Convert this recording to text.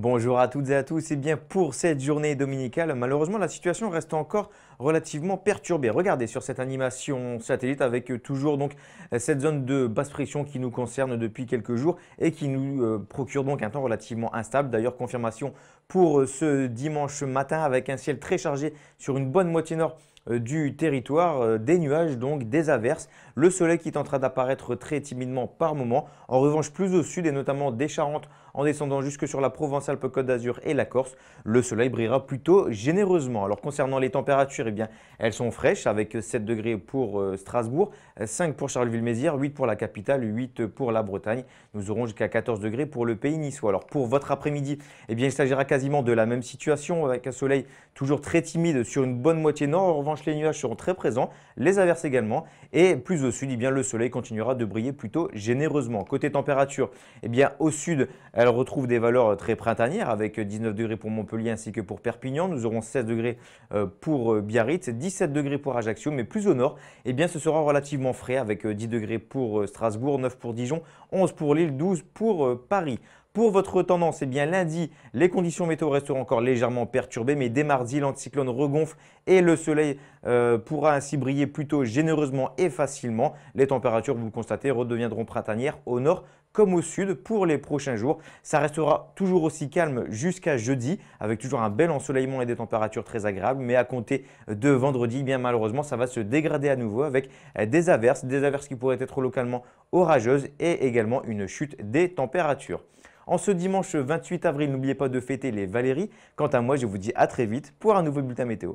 Bonjour à toutes et à tous, et bien pour cette journée dominicale, malheureusement la situation reste encore relativement perturbée. Regardez sur cette animation satellite avec euh, toujours donc euh, cette zone de basse pression qui nous concerne depuis quelques jours et qui nous euh, procure donc un temps relativement instable. D'ailleurs confirmation pour ce dimanche matin avec un ciel très chargé sur une bonne moitié nord euh, du territoire, euh, des nuages, donc des averses. Le soleil qui tentera d'apparaître très timidement par moment. En revanche, plus au sud et notamment des Charentes en descendant jusque sur la Provence-Alpes-Côte d'Azur et la Corse, le soleil brillera plutôt généreusement. Alors concernant les températures, eh bien, elles sont fraîches avec 7 degrés pour euh, Strasbourg, 5 pour Charleville-Mézières, 8 pour la capitale, 8 pour la Bretagne. Nous aurons jusqu'à 14 degrés pour le pays niçois. Alors pour votre après-midi, eh bien, il s'agira quasiment de la même situation avec un soleil toujours très timide sur une bonne moitié nord les nuages seront très présents, les averses également. Et plus au sud, eh bien, le soleil continuera de briller plutôt généreusement. Côté température, eh bien, au sud, elle retrouve des valeurs très printanières avec 19 degrés pour Montpellier ainsi que pour Perpignan. Nous aurons 16 degrés euh, pour euh, Biarritz, 17 degrés pour Ajaccio. Mais plus au nord, eh bien, ce sera relativement frais avec 10 euh, degrés pour Strasbourg, 9 pour Dijon, 11 pour Lille, 12 pour Paris. Pour votre tendance, eh bien lundi, les conditions météo resteront encore légèrement perturbées, mais dès mardi, l'anticyclone regonfle et le soleil euh, pourra ainsi briller plutôt généreusement et facilement. Les températures, vous le constatez, redeviendront printanières au nord comme au sud pour les prochains jours. Ça restera toujours aussi calme jusqu'à jeudi, avec toujours un bel ensoleillement et des températures très agréables, mais à compter de vendredi, eh bien malheureusement, ça va se dégrader à nouveau avec euh, des averses, des averses qui pourraient être localement orageuses et également une chute des températures. En ce dimanche 28 avril, n'oubliez pas de fêter les Valéries. Quant à moi, je vous dis à très vite pour un nouveau bulletin météo.